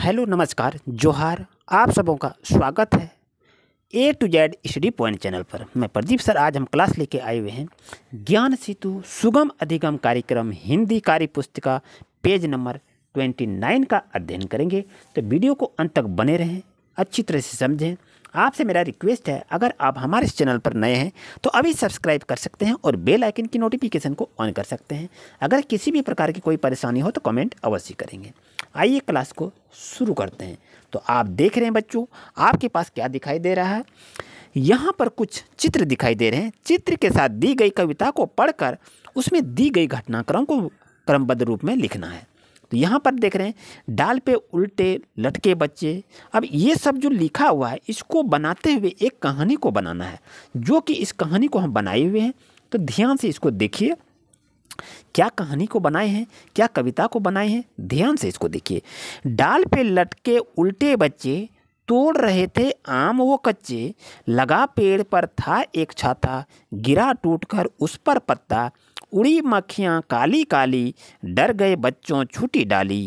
hello नमस्कार जोहार आप सबों का स्वागत है A to Z study point channel पर मैं प्रदीप सर आज हम क्लास लेके आए हुए हैं ज्ञान सेतु सुगम अधिगम कार्यक्रम हिंदी कार्य पुस्तिका पेज नंबर ट्वेंटी नाइन का अध्ययन करेंगे तो वीडियो को अंत तक बने रहें अच्छी तरह से समझें आपसे मेरा रिक्वेस्ट है अगर आप हमारे इस चैनल पर नए हैं तो अभी सब्सक्राइब कर सकते हैं और बेल आइकन की नोटिफिकेशन को ऑन कर सकते हैं अगर किसी भी प्रकार की कोई परेशानी हो तो कमेंट अवश्य करेंगे आइए क्लास को शुरू करते हैं तो आप देख रहे हैं बच्चों आपके पास क्या दिखाई दे रहा है यहाँ पर कुछ चित्र दिखाई दे रहे हैं चित्र के साथ दी गई कविता को पढ़कर उसमें दी गई घटनाक्रम को क्रमबद्ध रूप में लिखना है तो यहाँ पर देख रहे हैं डाल पे उल्टे लटके बच्चे अब ये सब जो लिखा हुआ है इसको बनाते हुए एक कहानी को बनाना है जो कि इस कहानी को हम बनाए हुए हैं तो ध्यान से इसको देखिए क्या कहानी को बनाए हैं क्या कविता को बनाए हैं ध्यान से इसको देखिए डाल पे लटके उल्टे बच्चे तोड़ रहे थे आम वो कच्चे लगा पेड़ पर था एक छाता गिरा टूटकर उस पर पत्ता उड़ी मक्खियाँ काली काली डर गए बच्चों छुट्टी डाली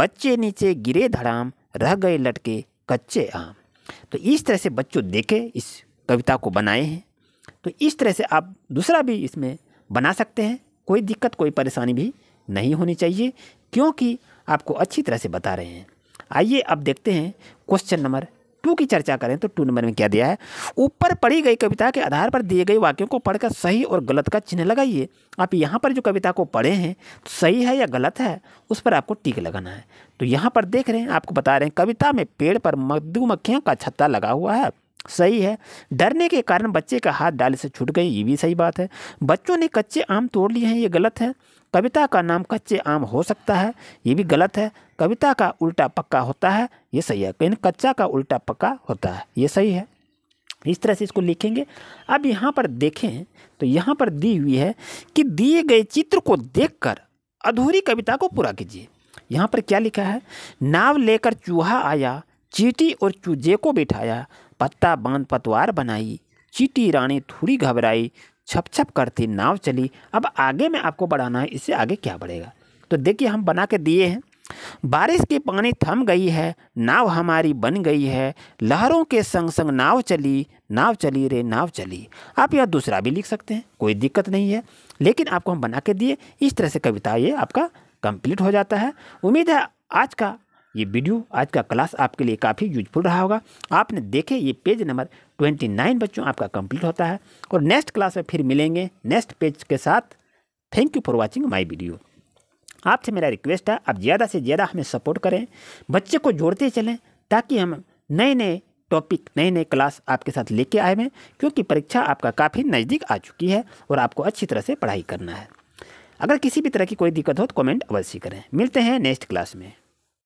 बच्चे नीचे गिरे धड़ाम रह गए लटके कच्चे आम तो इस तरह से बच्चों देखे इस कविता को बनाए हैं तो इस तरह से आप दूसरा भी इसमें बना सकते हैं कोई दिक्कत कोई परेशानी भी नहीं होनी चाहिए क्योंकि आपको अच्छी तरह से बता रहे हैं आइए अब देखते हैं क्वेश्चन नंबर टू की चर्चा करें तो टू नंबर में क्या दिया है ऊपर पढ़ी गई कविता के आधार पर दिए गए वाक्यों को पढ़कर सही और गलत का चिन्ह लगाइए आप यहाँ पर जो कविता को पढ़े हैं तो सही है या गलत है उस पर आपको टीक लगाना है तो यहाँ पर देख रहे हैं आपको बता रहे हैं कविता में पेड़ पर मधुमक्खियों का छत्ता लगा हुआ है सही है डरने के कारण बच्चे का हाथ डाले से छूट गई ये भी सही बात है बच्चों ने कच्चे आम तोड़ लिए हैं ये गलत है कविता का नाम कच्चे आम हो सकता है ये भी गलत है कविता का उल्टा पक्का होता है ये सही है कहीं कच्चा का उल्टा पक्का होता है ये सही है इस तरह से इसको लिखेंगे अब यहाँ पर देखें तो यहाँ पर दी हुई है कि दिए गए चित्र को देखकर अधूरी कविता को पूरा कीजिए यहाँ पर क्या लिखा है नाव लेकर चूहा आया चीटी और चूजे को बिठाया पत्ता बांध पतवार बनाई चीटी रानी थोड़ी घबराई छप छप करती नाव चली अब आगे में आपको बढ़ाना है इससे आगे क्या बढ़ेगा तो देखिए हम बना के दिए हैं बारिश के पानी थम गई है नाव हमारी बन गई है लहरों के संग संग नाव चली नाव चली रे नाव चली आप यह दूसरा भी लिख सकते हैं कोई दिक्कत नहीं है लेकिन आपको हम बना के दिए इस तरह से कविता ये आपका कंप्लीट हो जाता है उम्मीद है आज का ये वीडियो आज का क्लास आपके लिए काफ़ी यूजफुल रहा होगा आपने देखे ये पेज नंबर ट्वेंटी नाइन बच्चों आपका कंप्लीट होता है और नेक्स्ट क्लास में फिर मिलेंगे नेक्स्ट पेज के साथ thank you for watching my video आपसे मेरा रिक्वेस्ट है आप ज़्यादा से ज़्यादा हमें सपोर्ट करें बच्चे को जोड़ते चलें ताकि हम नए नए टॉपिक नए नए क्लास आपके साथ लेके आए हैं क्योंकि परीक्षा आपका काफ़ी नज़दीक आ चुकी है और आपको अच्छी तरह से पढ़ाई करना है अगर किसी भी तरह की कोई दिक्कत हो तो कमेंट अवश्य करें मिलते हैं नेक्स्ट क्लास में